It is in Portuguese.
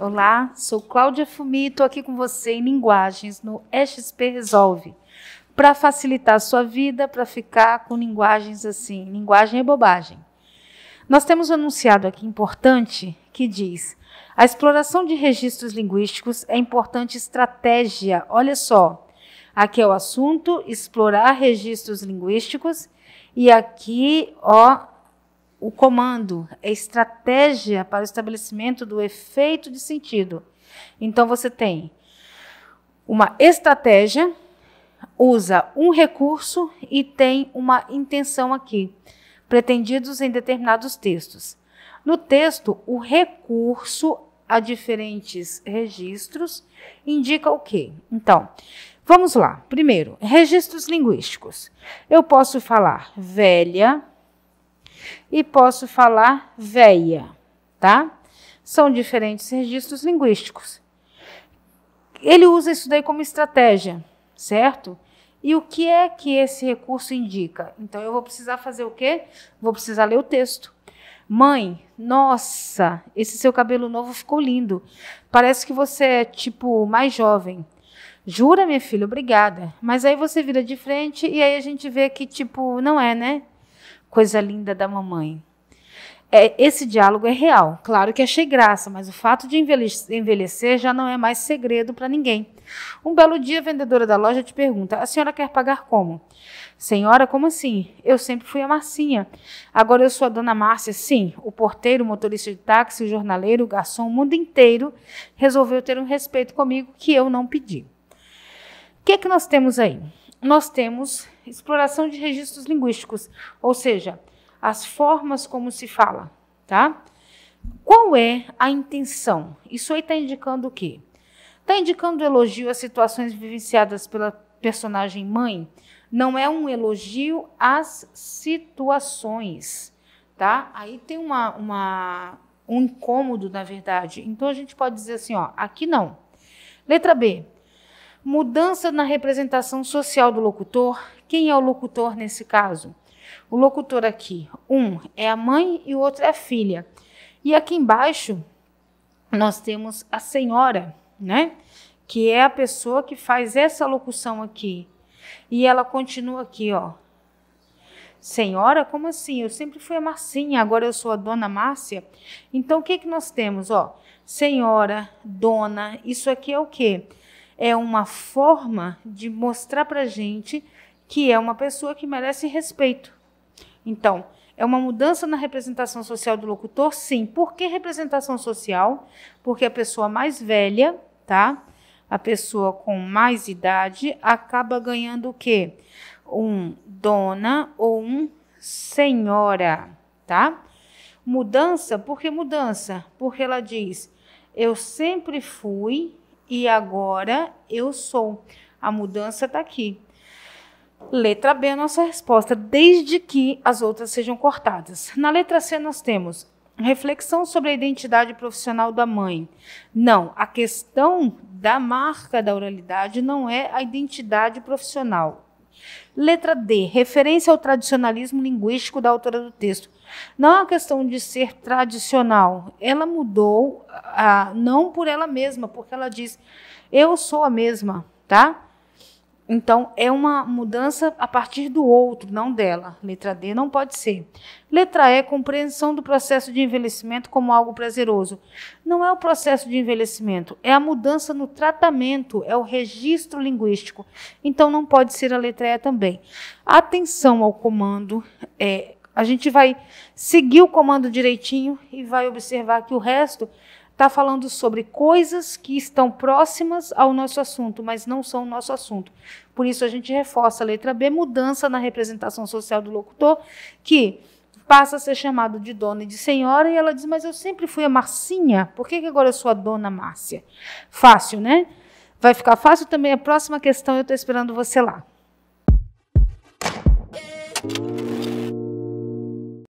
Olá, sou Cláudia Fumi estou aqui com você em Linguagens no XP Resolve para facilitar a sua vida, para ficar com linguagens assim, linguagem é bobagem. Nós temos um anunciado aqui importante que diz: a exploração de registros linguísticos é importante estratégia. Olha só, aqui é o assunto explorar registros linguísticos e aqui, ó, o comando, é estratégia para o estabelecimento do efeito de sentido. Então você tem uma estratégia, usa um recurso e tem uma intenção aqui, pretendidos em determinados textos. No texto, o recurso a diferentes registros indica o quê? Então, vamos lá. Primeiro, registros linguísticos. Eu posso falar velha, e posso falar véia, tá? São diferentes registros linguísticos. Ele usa isso daí como estratégia, certo? E o que é que esse recurso indica? Então eu vou precisar fazer o quê? Vou precisar ler o texto. Mãe, nossa, esse seu cabelo novo ficou lindo. Parece que você é tipo mais jovem. Jura, minha filha, obrigada. Mas aí você vira de frente e aí a gente vê que tipo não é, né? coisa linda da mamãe. É, esse diálogo é real. Claro que achei graça, mas o fato de envelhecer já não é mais segredo para ninguém. Um belo dia, a vendedora da loja te pergunta: A senhora quer pagar como? Senhora, como assim? Eu sempre fui a Marcinha. Agora eu sou a dona Márcia. Sim, o porteiro, o motorista de táxi, o jornaleiro, o garçom, o mundo inteiro resolveu ter um respeito comigo que eu não pedi que, que nós temos aí? Nós temos exploração de registros linguísticos, ou seja, as formas como se fala, tá? Qual é a intenção? Isso aí está indicando o quê? Está indicando elogio às situações vivenciadas pela personagem mãe? Não é um elogio às situações, tá? Aí tem uma, uma, um incômodo, na verdade. Então a gente pode dizer assim, ó, aqui não. Letra B Mudança na representação social do locutor. Quem é o locutor nesse caso? O locutor aqui, um é a mãe e o outro é a filha. E aqui embaixo nós temos a senhora, né? Que é a pessoa que faz essa locução aqui. E ela continua aqui, ó. Senhora, como assim? Eu sempre fui a Marcinha, agora eu sou a dona Márcia. Então o que que nós temos, ó? Senhora, dona, isso aqui é o quê? é uma forma de mostrar para gente que é uma pessoa que merece respeito. Então, é uma mudança na representação social do locutor? Sim. Por que representação social? Porque a pessoa mais velha, tá? A pessoa com mais idade acaba ganhando o quê? Um dona ou um senhora, tá? Mudança, por que mudança? Porque ela diz: eu sempre fui e agora eu sou. A mudança está aqui. Letra B, é nossa resposta, desde que as outras sejam cortadas. Na letra C, nós temos reflexão sobre a identidade profissional da mãe. Não, a questão da marca da oralidade não é a identidade profissional. Letra D. Referência ao tradicionalismo linguístico da autora do texto. Não é uma questão de ser tradicional. Ela mudou, não por ela mesma, porque ela diz: eu sou a mesma, tá? Então, é uma mudança a partir do outro, não dela. Letra D não pode ser. Letra E, compreensão do processo de envelhecimento como algo prazeroso. Não é o processo de envelhecimento, é a mudança no tratamento, é o registro linguístico. Então, não pode ser a letra E também. Atenção ao comando é, a gente vai seguir o comando direitinho e vai observar que o resto está falando sobre coisas que estão próximas ao nosso assunto, mas não são o nosso assunto. Por isso a gente reforça a letra B, mudança na representação social do locutor, que passa a ser chamado de dona e de senhora, e ela diz, mas eu sempre fui a Marcinha, por que, que agora eu sou a dona Márcia? Fácil, né? Vai ficar fácil também a próxima questão, eu estou esperando você lá.